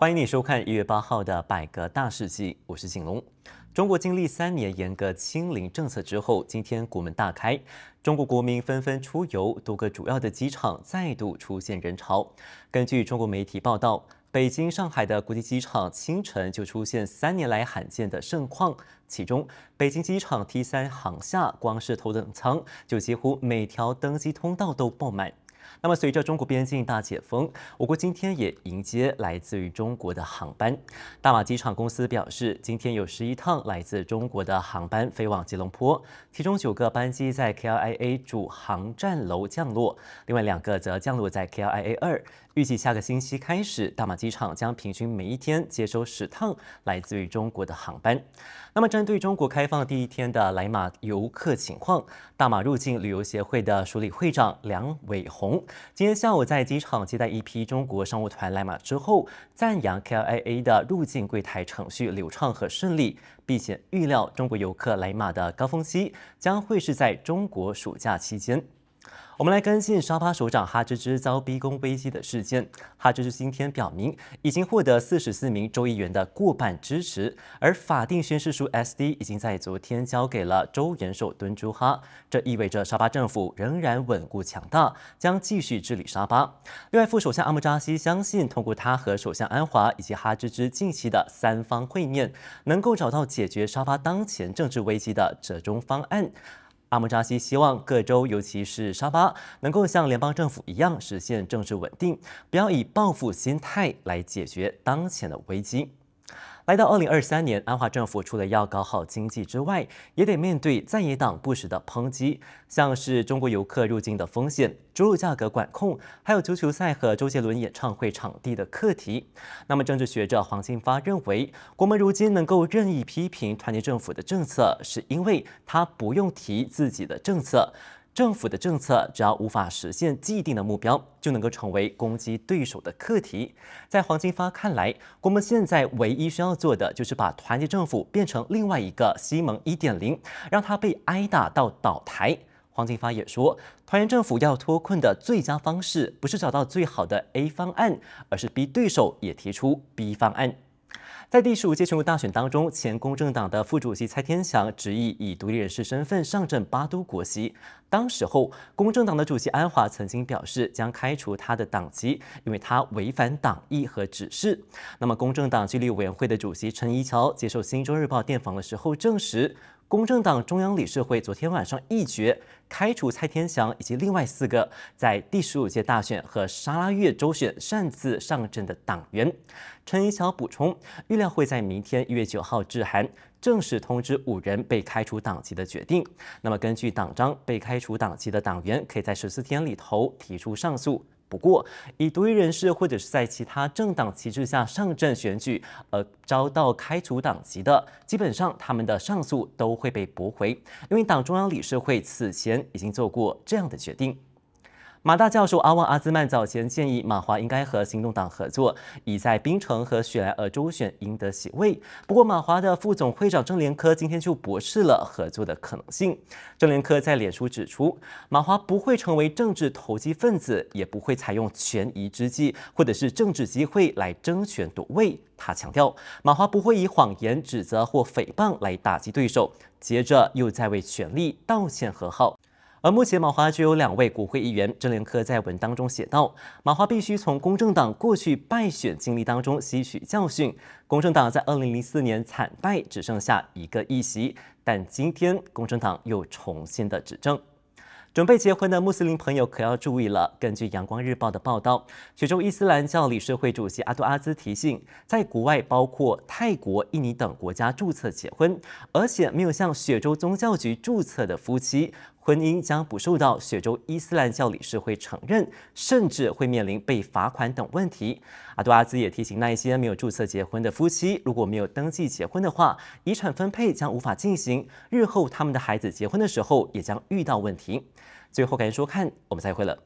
欢迎你收看一月八号的《百个大事记》，我是景龙。中国经历三年严格清零政策之后，今天国门大开，中国国民纷纷出游，多个主要的机场再度出现人潮。根据中国媒体报道，北京、上海的国际机场清晨就出现三年来罕见的盛况，其中北京机场 T 三航厦光是头等舱就几乎每条登机通道都爆满。那么，随着中国边境大解封，我国今天也迎接来自于中国的航班。大马机场公司表示，今天有十一趟来自中国的航班飞往吉隆坡，其中九个班机在 KLIA 主航站楼降落，另外两个则降落在 KLIA 二。预计下个星期开始，大马机场将平均每一天接收十趟来自于中国的航班。那么，针对中国开放第一天的来马游客情况，大马入境旅游协会的署理会长梁伟宏。今天下午在机场接待一批中国商务团来马之后，赞扬 KIA 的入境柜台程序流畅和顺利。并且预料中国游客来马的高峰期将会是在中国暑假期间。我们来跟进沙巴首长哈芝芝遭逼宫危机的事件。哈芝芝今天表明，已经获得四十四名州议员的过半支持，而法定宣誓书 SD 已经在昨天交给了州元首敦珠哈。这意味着沙巴政府仍然稳固强大，将继续治理沙巴。另外，副首相阿木扎西相信，通过他和首相安华以及哈芝芝近期的三方会面，能够找到解决沙巴当前政治危机的折中方案。阿莫扎西希望各州，尤其是沙巴，能够像联邦政府一样实现政治稳定，不要以报复心态来解决当前的危机。来到二零二三年，安华政府除了要搞好经济之外，也得面对在野党不时的抨击，像是中国游客入境的风险、猪肉价格管控，还有足球赛和周杰伦演唱会场地的课题。那么，政治学者黄金发认为，国门如今能够任意批评团结政府的政策，是因为他不用提自己的政策。政府的政策，只要无法实现既定的目标，就能够成为攻击对手的课题。在黄金发看来，我们现在唯一需要做的，就是把团结政府变成另外一个西蒙一点零，让他被挨打到倒台。黄金发也说，团结政府要脱困的最佳方式，不是找到最好的 A 方案，而是逼对手也提出 B 方案。在第十五届全国大选当中，前公正党的副主席蔡天祥执意以独立人士身份上阵巴都国席。当时候，公正党的主席安华曾经表示将开除他的党籍，因为他违反党意和指示。那么，公正党纪律委员会的主席陈怡桥接受《新中日报》电访的时候证实。公正党中央理事会昨天晚上一决，开除蔡天祥以及另外四个在第十五届大选和沙拉月州选擅自上阵的党员。陈怡晓补充，预料会在明天一月九号致函，正式通知五人被开除党籍的决定。那么根据党章，被开除党籍的党员可以在十四天里头提出上诉。不过，以独立人士或者是在其他政党旗帜下上阵选举而遭到开除党籍的，基本上他们的上诉都会被驳回，因为党中央理事会此前已经做过这样的决定。马大教授阿旺阿兹曼早前建议马华应该和行动党合作，以在槟城和雪莱尔周选赢得席位。不过，马华的副总会长郑连科今天就驳斥了合作的可能性。郑连科在脸书指出，马华不会成为政治投机分子，也不会采用权宜之计或者是政治机会来争权夺位。他强调，马华不会以谎言、指责或诽谤来打击对手。接着又在为权力道歉和好。而目前马华只有两位国会议员，郑连科在文当中写道，马华必须从公正党过去败选经历当中吸取教训。公正党在2004年惨败，只剩下一个议席，但今天公正党又重新的执政。准备结婚的穆斯林朋友可要注意了，根据《阳光日报》的报道，雪州伊斯兰教理事会主席阿杜阿兹提醒，在国外包括泰国、印尼等国家注册结婚，而且没有向雪州宗教局注册的夫妻。婚姻将不受到雪州伊斯兰教理事会承认，甚至会面临被罚款等问题。阿杜阿兹也提醒那些没有注册结婚的夫妻，如果没有登记结婚的话，遗产分配将无法进行，日后他们的孩子结婚的时候也将遇到问题。最后感谢收看，我们再会了。